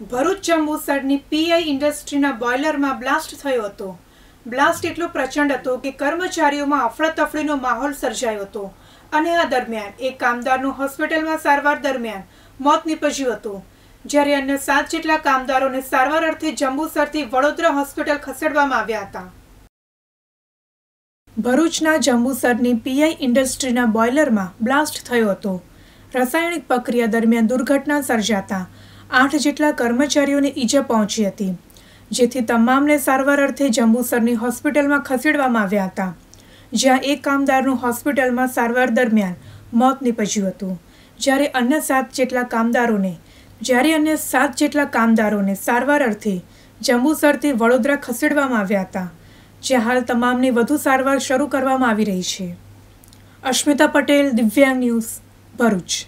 ભરૂચ જંબુસરની પીઆઈ ઇન્ડસ્ટ્રીના બોઇલરમાં બ્લાસ્ટ થયો હતો બ્લાસ્ટ એટલો પ્રચંડ હતો કે કર્મચારીઓમાં અફડાતફડીનો માહોલ સર્જાયો હતો અને આ દરમિયાન એક કામદારનું હોસ્પિટલમાં સારવાર દરમિયાન મોત નીપજ્યું હતું જ્યારે અન્ય સાત જેટલા કામદારોને સારવાર અર્થે જંબુસરથી વડોદરા હોસ્પિટલ ખસેડવામાં આવ્યા હતા ભરૂચના જંબુસરની પીઆઈ ઇન્ડસ્ટ્રીના બોઇલરમાં બ્લાસ્ટ થયો હતો રાસાયણિક પ્રક્રિયા દરમિયાન દુર્ઘટના સર્જાતા આઠ જેટલા કર્મચારીઓને ઈજા પહોંચી હતી જેથી તમામને સારવાર અર્થે જંબુસરની હોસ્પિટલમાં ખસેડવામાં આવ્યા હતા જ્યાં એક કામદારનું હોસ્પિટલમાં સારવાર દરમિયાન મોત નીપજ્યું હતું જ્યારે અન્ય સાત જેટલા કામદારોને જ્યારે અન્ય સાત જેટલા કામદારોને સારવાર અર્થે જંબુસરથી વડોદરા ખસેડવામાં આવ્યા હતા જે હાલ તમામની વધુ સારવાર શરૂ કરવામાં આવી રહી છે અશ્મિતા પટેલ દિવ્યાંગ ન્યૂઝ ભરૂચ